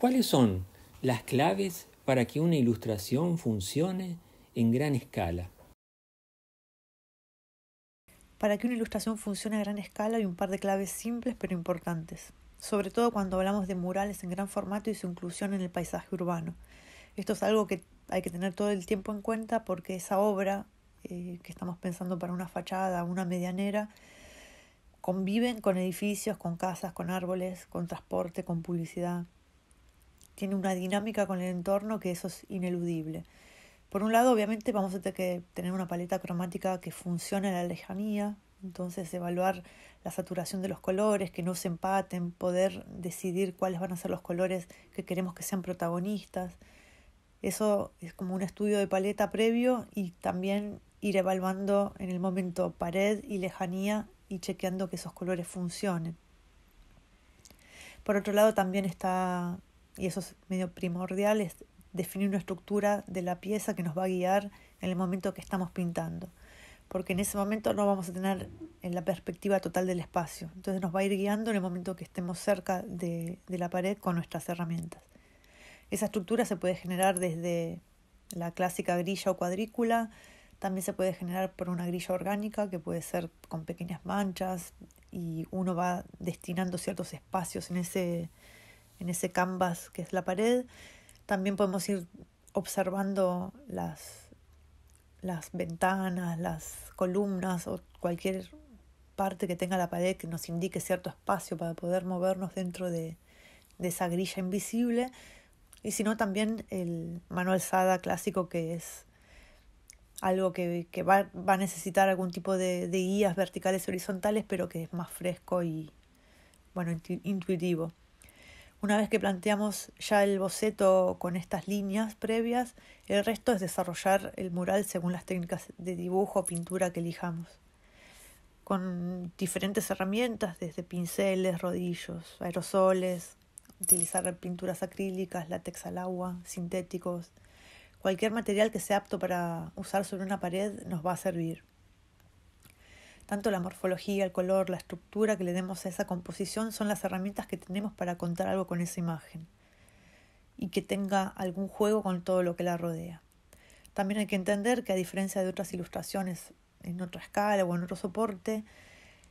¿Cuáles son las claves para que una ilustración funcione en gran escala? Para que una ilustración funcione a gran escala hay un par de claves simples pero importantes, sobre todo cuando hablamos de murales en gran formato y su inclusión en el paisaje urbano. Esto es algo que hay que tener todo el tiempo en cuenta porque esa obra eh, que estamos pensando para una fachada, una medianera, conviven con edificios, con casas, con árboles, con transporte, con publicidad tiene una dinámica con el entorno que eso es ineludible. Por un lado, obviamente vamos a tener que tener una paleta cromática que funcione a la lejanía, entonces evaluar la saturación de los colores, que no se empaten, poder decidir cuáles van a ser los colores que queremos que sean protagonistas. Eso es como un estudio de paleta previo y también ir evaluando en el momento pared y lejanía y chequeando que esos colores funcionen. Por otro lado, también está y eso es medio primordial, es definir una estructura de la pieza que nos va a guiar en el momento que estamos pintando, porque en ese momento no vamos a tener en la perspectiva total del espacio, entonces nos va a ir guiando en el momento que estemos cerca de, de la pared con nuestras herramientas. Esa estructura se puede generar desde la clásica grilla o cuadrícula, también se puede generar por una grilla orgánica que puede ser con pequeñas manchas y uno va destinando ciertos espacios en ese en ese canvas que es la pared. También podemos ir observando las, las ventanas, las columnas o cualquier parte que tenga la pared que nos indique cierto espacio para poder movernos dentro de, esa grilla invisible. Y si no, también el manual Sada clásico que es algo que, va, a necesitar algún tipo de, de guías verticales y horizontales, pero que es más fresco y bueno, intuitivo. Una vez que planteamos ya el boceto con estas líneas previas, el resto es desarrollar el mural según las técnicas de dibujo o pintura que elijamos, con diferentes herramientas, desde pinceles, rodillos, aerosoles, utilizar pinturas acrílicas, látex al agua, sintéticos. Cualquier material que sea apto para usar sobre una pared nos va a servir. Tanto la morfología, el color, la estructura que le demos a esa composición son las herramientas que tenemos para contar algo con esa imagen y que tenga algún juego con todo lo que la rodea. También hay que entender que a diferencia de otras ilustraciones en otra escala o en otro soporte,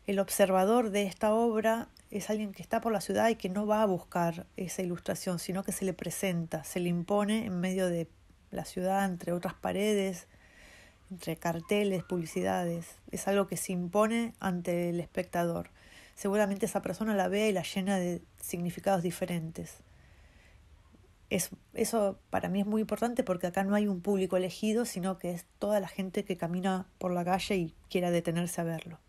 el observador de esta obra es alguien que está por la ciudad y que no va a buscar esa ilustración, sino que se le presenta, se le impone en medio de la ciudad, entre otras paredes, entre carteles, publicidades. Es algo que se impone ante el espectador. Seguramente esa persona la ve y la llena de significados diferentes. eso para mí es muy importante porque acá no hay un público elegido, sino que es toda la gente que camina por la calle y quiera detenerse a verlo.